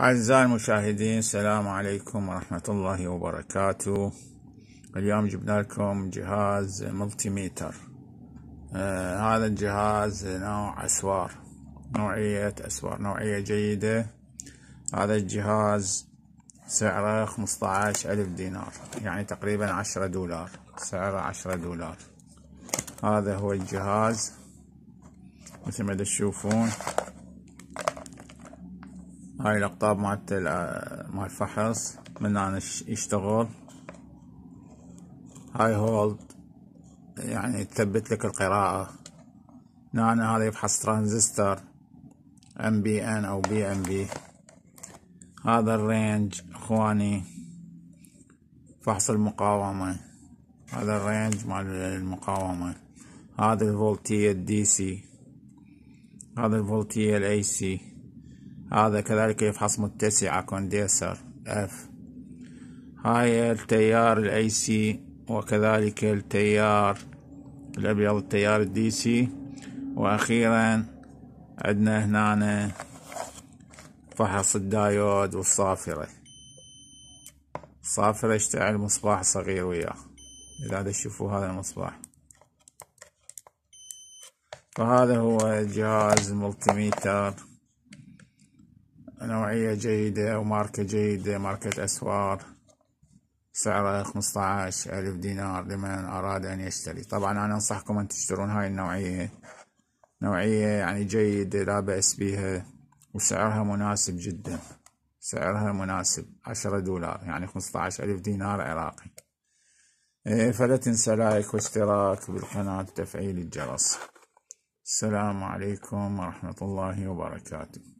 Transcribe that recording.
أعزائي المشاهدين السلام عليكم ورحمة الله وبركاته اليوم جبنا لكم جهاز ملتيميتر آه هذا الجهاز نوع أسوار نوعية أسوار نوعية جيدة هذا الجهاز سعره خمسة عشر ألف دينار يعني تقريبا عشرة دولار سعره عشرة دولار هذا هو الجهاز مثل ما تشوفون هاي الاقطاب مالت مال الفحص من هنا يشتغل هاي هولد يعني تثبت لك القراءة هنا هذا يفحص ترانزستور ام بي ان او بي ام بي هذا الرينج اخواني فحص المقاومة هذا الرينج مال المقاومة هذا الفولتية الدي سي هذا الفولتية الاي سي هذا كذلك يفحص متسعة كونديسر اف هاي التيار الاي سي وكذلك التيار الابيض التيار الدي سي واخيرا عندنا هنا فحص الدايود والصافرة الصافرة اشتعل مصباح صغير وياه اذا تشوفوا هذا المصباح فهذا هو جهاز ملتيميتر نوعية جيدة وماركة جيدة ماركة أسوار سعرها 15 ألف دينار لمن أراد أن يشتري طبعا أنا أنصحكم أن تشترون هاي النوعية نوعية يعني جيدة لا بأس بيها وسعرها مناسب جدا سعرها مناسب عشرة دولار يعني خمسة ألف دينار عراقي إيه، فلا تنسى لايك واشتراك بالقناة وتفعيل الجرس السلام عليكم ورحمة الله وبركاته